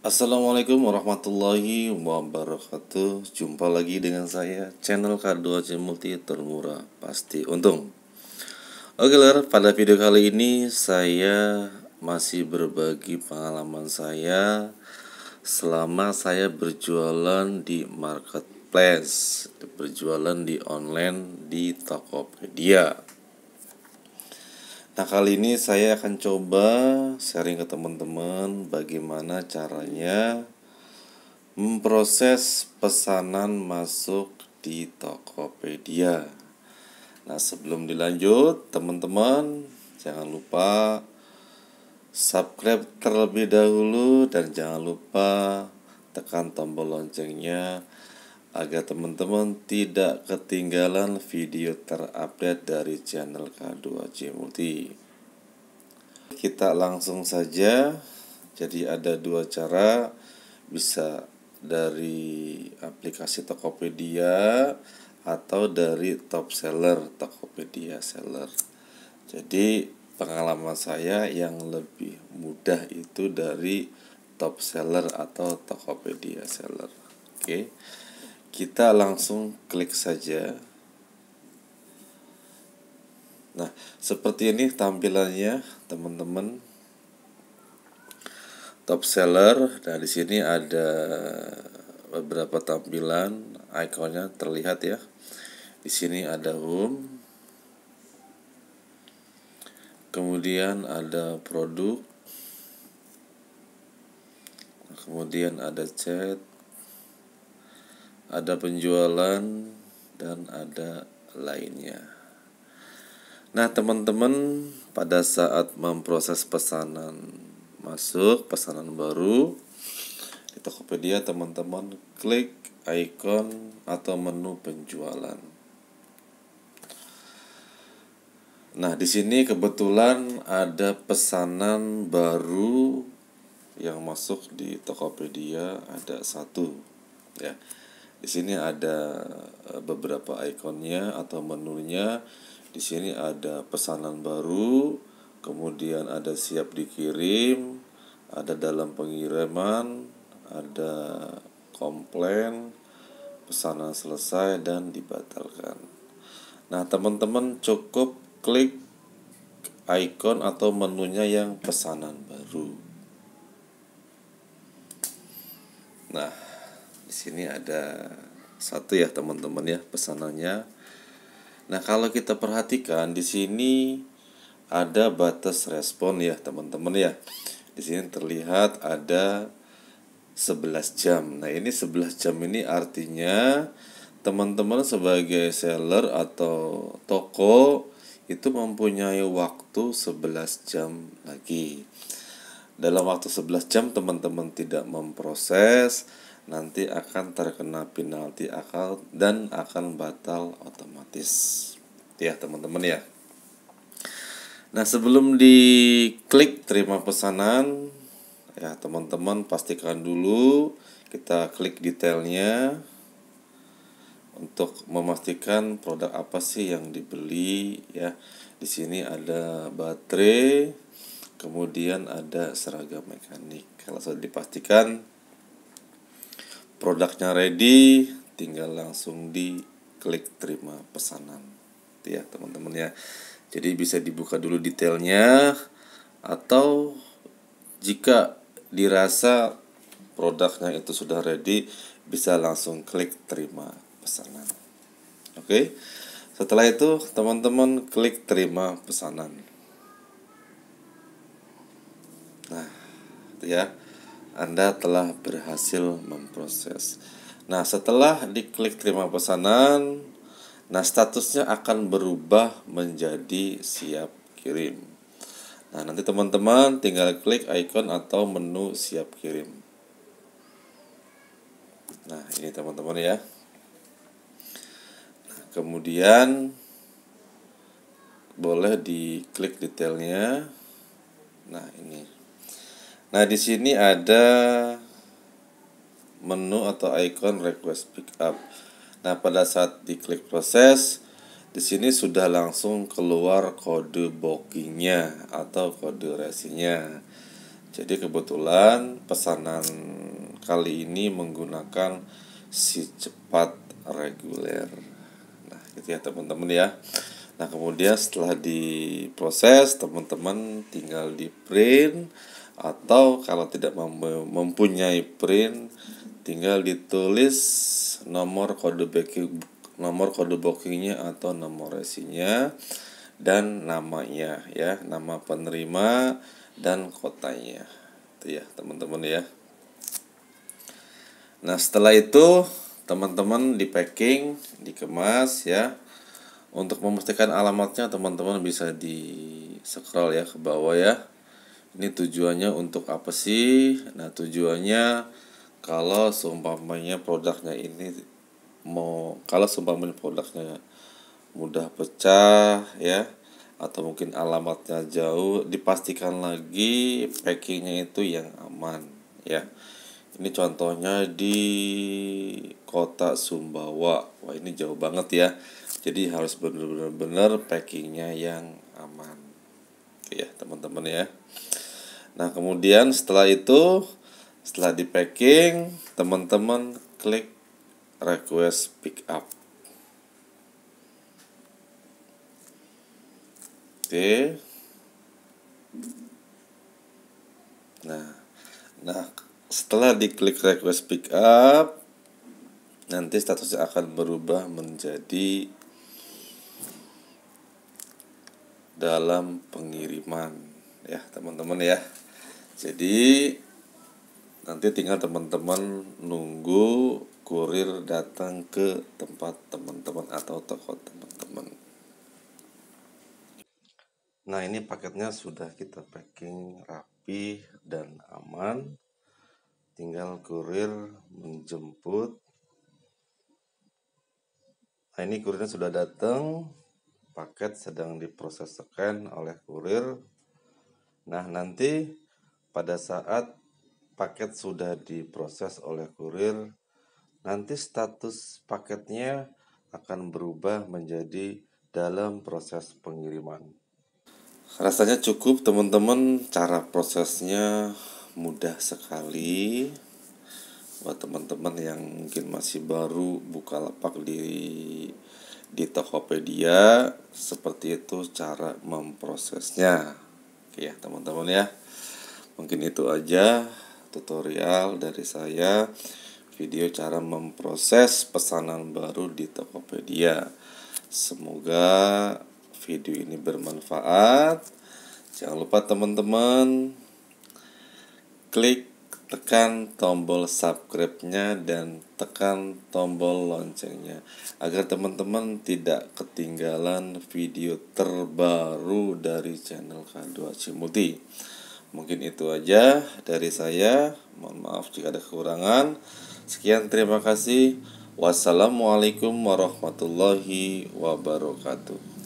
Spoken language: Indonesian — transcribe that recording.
Assalamualaikum warahmatullahi wabarakatuh Jumpa lagi dengan saya channel K2C Multi termurah pasti untung Oke lor, pada video kali ini saya masih berbagi pengalaman saya Selama saya berjualan di marketplace Berjualan di online di Tokopedia Nah kali ini saya akan coba sharing ke teman-teman bagaimana caranya memproses pesanan masuk di Tokopedia. Nah sebelum dilanjut teman-teman jangan lupa subscribe terlebih dahulu dan jangan lupa tekan tombol loncengnya agar teman-teman tidak ketinggalan video terupdate dari channel K2C Multi. Kita langsung saja. Jadi ada dua cara bisa dari aplikasi Tokopedia atau dari top seller Tokopedia seller. Jadi pengalaman saya yang lebih mudah itu dari top seller atau Tokopedia seller. Oke. Okay kita langsung klik saja nah seperti ini tampilannya teman-teman top seller nah di sini ada beberapa tampilan ikonnya terlihat ya di sini ada home kemudian ada produk kemudian ada chat ada penjualan dan ada lainnya. Nah, teman-teman, pada saat memproses pesanan masuk pesanan baru di Tokopedia, teman-teman klik icon atau menu penjualan. Nah, di sini kebetulan ada pesanan baru yang masuk di Tokopedia ada satu ya. Di sini ada eh, beberapa ikonnya atau menunya. Di sini ada pesanan baru, kemudian ada siap dikirim, ada dalam pengiriman, ada komplain, pesanan selesai dan dibatalkan. Nah, teman-teman cukup klik ikon atau menunya yang pesanan baru. Nah, di sini ada satu ya teman-teman ya pesanannya nah kalau kita perhatikan di sini ada batas respon ya teman-teman ya di sini terlihat ada 11 jam nah ini 11 jam ini artinya teman-teman sebagai seller atau toko itu mempunyai waktu 11 jam lagi dalam waktu 11 jam teman-teman tidak memproses nanti akan terkena penalti akal dan akan batal otomatis. Ya, teman-teman ya. Nah, sebelum di klik terima pesanan, ya teman-teman pastikan dulu kita klik detailnya untuk memastikan produk apa sih yang dibeli ya. Di sini ada baterai, kemudian ada seragam mekanik. Kalau sudah dipastikan produknya ready tinggal langsung di klik terima pesanan ya teman-teman ya jadi bisa dibuka dulu detailnya atau jika dirasa produknya itu sudah ready bisa langsung klik terima pesanan oke setelah itu teman-teman klik terima pesanan nah itu ya anda telah berhasil memproses. Nah, setelah diklik terima pesanan, nah statusnya akan berubah menjadi siap kirim. Nah, nanti teman-teman tinggal klik icon atau menu siap kirim. Nah, ini teman-teman ya. Nah, kemudian boleh diklik detailnya. Nah, ini. Nah, di sini ada menu atau icon request pick up. Nah, pada saat diklik proses, di sini sudah langsung keluar kode bookingnya atau kode resinya. Jadi kebetulan pesanan kali ini menggunakan si cepat reguler. Nah, gitu ya teman-teman ya. Nah, kemudian setelah diproses, teman-teman tinggal di print atau kalau tidak mempunyai print tinggal ditulis nomor kode booking nomor kode bookingnya atau nomor resinya dan namanya ya nama penerima dan kotanya itu ya teman-teman ya nah setelah itu teman-teman di packing dikemas ya untuk memastikan alamatnya teman-teman bisa di scroll ya ke bawah ya ini tujuannya untuk apa sih nah tujuannya kalau seumpamanya produknya ini mau kalau seumpamanya produknya mudah pecah ya atau mungkin alamatnya jauh dipastikan lagi packingnya itu yang aman ya ini contohnya di kota Sumbawa wah ini jauh banget ya jadi harus benar-benar packingnya yang gitu ya teman-teman ya nah kemudian setelah itu setelah di packing teman-teman klik request pick up oke nah nah setelah diklik request pick up nanti statusnya akan berubah menjadi dalam pengiriman ya teman-teman ya jadi nanti tinggal teman-teman nunggu kurir datang ke tempat teman-teman atau toko teman-teman nah ini paketnya sudah kita packing rapi dan aman tinggal kurir menjemput nah ini kurirnya sudah datang paket sedang diproses scan oleh kurir. Nah, nanti pada saat paket sudah diproses oleh kurir, nanti status paketnya akan berubah menjadi dalam proses pengiriman. Rasanya cukup, teman-teman. Cara prosesnya mudah sekali buat teman-teman yang mungkin masih baru buka lapak di di Tokopedia seperti itu cara memprosesnya oke ya teman-teman ya mungkin itu aja tutorial dari saya video cara memproses pesanan baru di Tokopedia semoga video ini bermanfaat jangan lupa teman-teman klik tekan tombol subscribe-nya dan tekan tombol loncengnya agar teman-teman tidak ketinggalan video terbaru dari channel K2 Cimuti. Mungkin itu aja dari saya. Mohon maaf jika ada kekurangan. Sekian terima kasih. Wassalamualaikum warahmatullahi wabarakatuh.